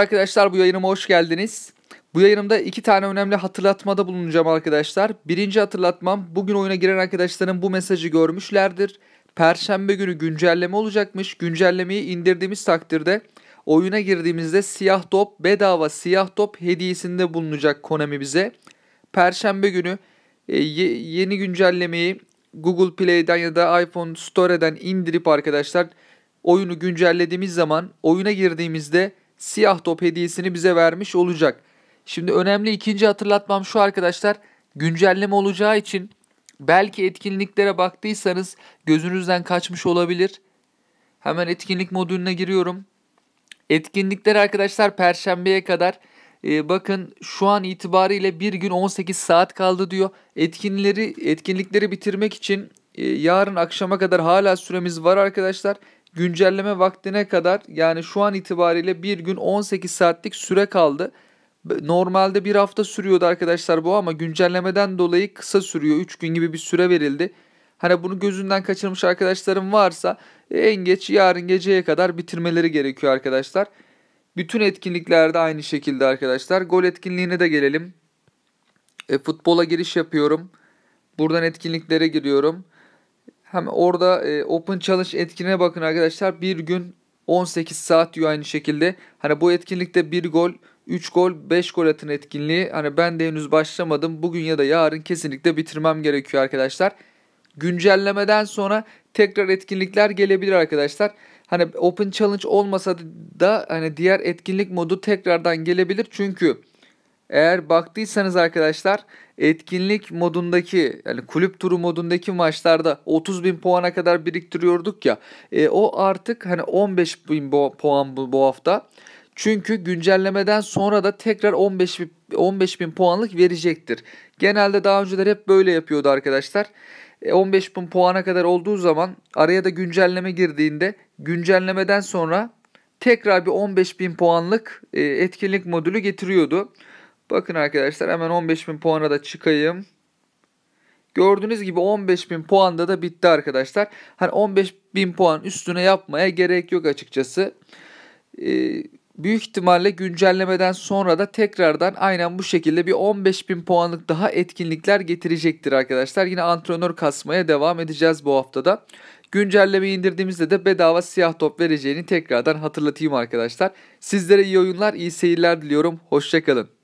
Arkadaşlar bu yayınıma hoş geldiniz. Bu yayınımda iki tane önemli hatırlatmada bulunacağım arkadaşlar. Birinci hatırlatmam bugün oyuna giren arkadaşların bu mesajı görmüşlerdir. Perşembe günü güncelleme olacakmış. Güncellemeyi indirdiğimiz takdirde oyuna girdiğimizde siyah top bedava siyah top hediyesinde bulunacak Konami bize. Perşembe günü e, yeni güncellemeyi Google Play'den ya da iPhone Store'den indirip arkadaşlar oyunu güncellediğimiz zaman oyuna girdiğimizde siyah top hediyesini bize vermiş olacak. Şimdi önemli ikinci hatırlatmam şu arkadaşlar. Güncelleme olacağı için belki etkinliklere baktıysanız gözünüzden kaçmış olabilir. Hemen etkinlik modülüne giriyorum. Etkinlikler arkadaşlar perşembeye kadar e, bakın şu an itibariyle bir gün 18 saat kaldı diyor. Etkinleri etkinlikleri bitirmek için e, yarın akşama kadar hala süremiz var arkadaşlar güncelleme vaktine kadar yani şu an itibariyle bir gün 18 saatlik süre kaldı. Normalde bir hafta sürüyordu arkadaşlar bu ama güncellemeden dolayı kısa sürüyor. 3 gün gibi bir süre verildi. Hani bunu gözünden kaçırmış arkadaşlarım varsa e, en geç yarın geceye kadar bitirmeleri gerekiyor arkadaşlar. Bütün etkinliklerde aynı şekilde arkadaşlar. Gol etkinliğine de gelelim. E, futbola giriş yapıyorum. Buradan etkinliklere giriyorum. Hem orada e, Open Challenge etkinliğine bakın arkadaşlar. Bir gün 18 saat diyor aynı şekilde. Hani bu etkinlikte bir gol, 3 gol, 5 gol atın etkinliği. Hani ben de henüz başlamadım. Bugün ya da yarın kesinlikle bitirmem gerekiyor arkadaşlar. Güncellemeden sonra tekrar etkinlikler gelebilir arkadaşlar. Hani Open Challenge olmasa da hani diğer etkinlik modu tekrardan gelebilir. Çünkü eğer baktıysanız arkadaşlar etkinlik modundaki yani kulüp turu modundaki maçlarda 30 bin puana kadar biriktiriyorduk ya e, o artık hani 15 bin puan bu, bu hafta. Çünkü güncellemeden sonra da tekrar 15 bin, 15 bin puanlık verecektir. Genelde daha önceler hep böyle yapıyordu arkadaşlar. 15 e, bin puana kadar olduğu zaman araya da güncelleme girdiğinde güncellemeden sonra tekrar bir 15 bin puanlık e, etkinlik modülü getiriyordu. Bakın arkadaşlar hemen 15.000 puana da çıkayım. Gördüğünüz gibi 15.000 puanda da bitti arkadaşlar. Hani 15.000 puan üstüne yapmaya gerek yok açıkçası. Ee, büyük ihtimalle güncellemeden sonra da tekrardan aynen bu şekilde bir 15.000 puanlık daha etkinlikler getirecektir arkadaşlar. Yine antrenör kasmaya devam edeceğiz bu haftada. Güncellemeyi indirdiğimizde de bedava siyah top vereceğini tekrardan hatırlatayım arkadaşlar. Sizlere iyi oyunlar, iyi seyirler diliyorum. Hoşçakalın.